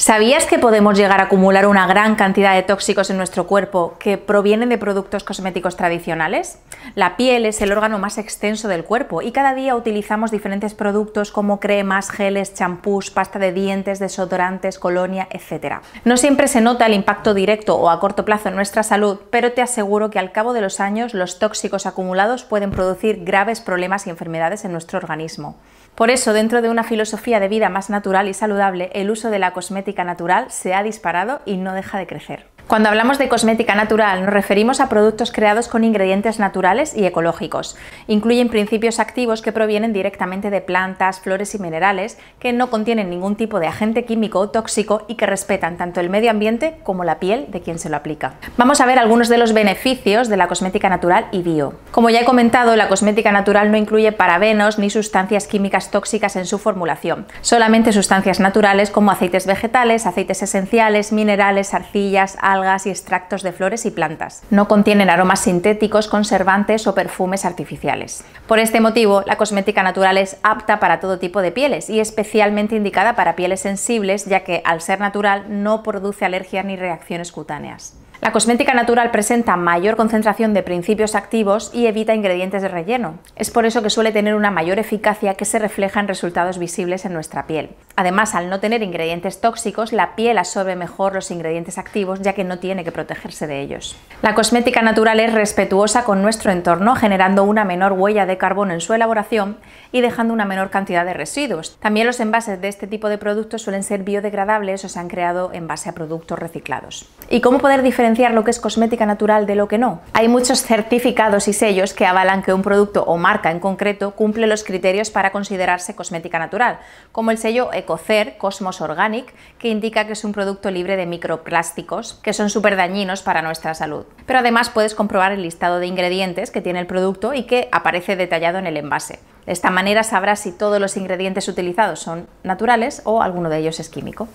¿Sabías que podemos llegar a acumular una gran cantidad de tóxicos en nuestro cuerpo que provienen de productos cosméticos tradicionales? La piel es el órgano más extenso del cuerpo y cada día utilizamos diferentes productos como cremas, geles, champús, pasta de dientes, desodorantes, colonia, etc. No siempre se nota el impacto directo o a corto plazo en nuestra salud, pero te aseguro que al cabo de los años los tóxicos acumulados pueden producir graves problemas y enfermedades en nuestro organismo. Por eso, dentro de una filosofía de vida más natural y saludable, el uso de la cosmética natural se ha disparado y no deja de crecer. Cuando hablamos de cosmética natural nos referimos a productos creados con ingredientes naturales y ecológicos. Incluyen principios activos que provienen directamente de plantas, flores y minerales, que no contienen ningún tipo de agente químico o tóxico y que respetan tanto el medio ambiente como la piel de quien se lo aplica. Vamos a ver algunos de los beneficios de la cosmética natural y bio. Como ya he comentado, la cosmética natural no incluye parabenos ni sustancias químicas tóxicas en su formulación, solamente sustancias naturales como aceites vegetales, aceites esenciales, minerales, arcillas, algas, algas y extractos de flores y plantas. No contienen aromas sintéticos, conservantes o perfumes artificiales. Por este motivo, la cosmética natural es apta para todo tipo de pieles y especialmente indicada para pieles sensibles, ya que al ser natural no produce alergias ni reacciones cutáneas. La cosmética natural presenta mayor concentración de principios activos y evita ingredientes de relleno. Es por eso que suele tener una mayor eficacia que se refleja en resultados visibles en nuestra piel. Además, al no tener ingredientes tóxicos, la piel absorbe mejor los ingredientes activos ya que no tiene que protegerse de ellos. La cosmética natural es respetuosa con nuestro entorno, generando una menor huella de carbono en su elaboración y dejando una menor cantidad de residuos. También los envases de este tipo de productos suelen ser biodegradables o se han creado en base a productos reciclados. ¿Y cómo poder diferenciar diferenciar lo que es cosmética natural de lo que no. Hay muchos certificados y sellos que avalan que un producto o marca en concreto cumple los criterios para considerarse cosmética natural, como el sello Ecocer Cosmos Organic, que indica que es un producto libre de microplásticos, que son súper dañinos para nuestra salud. Pero además puedes comprobar el listado de ingredientes que tiene el producto y que aparece detallado en el envase. De esta manera sabrás si todos los ingredientes utilizados son naturales o alguno de ellos es químico.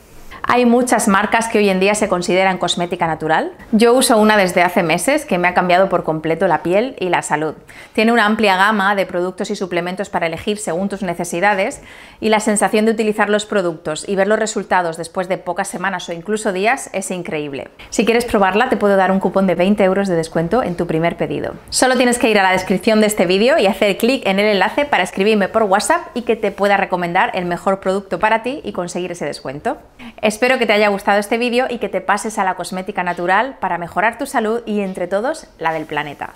Hay muchas marcas que hoy en día se consideran cosmética natural. Yo uso una desde hace meses que me ha cambiado por completo la piel y la salud. Tiene una amplia gama de productos y suplementos para elegir según tus necesidades y la sensación de utilizar los productos y ver los resultados después de pocas semanas o incluso días es increíble. Si quieres probarla te puedo dar un cupón de 20 euros de descuento en tu primer pedido. Solo tienes que ir a la descripción de este vídeo y hacer clic en el enlace para escribirme por WhatsApp y que te pueda recomendar el mejor producto para ti y conseguir ese descuento. Espero que te haya gustado este vídeo y que te pases a la cosmética natural para mejorar tu salud y entre todos la del planeta.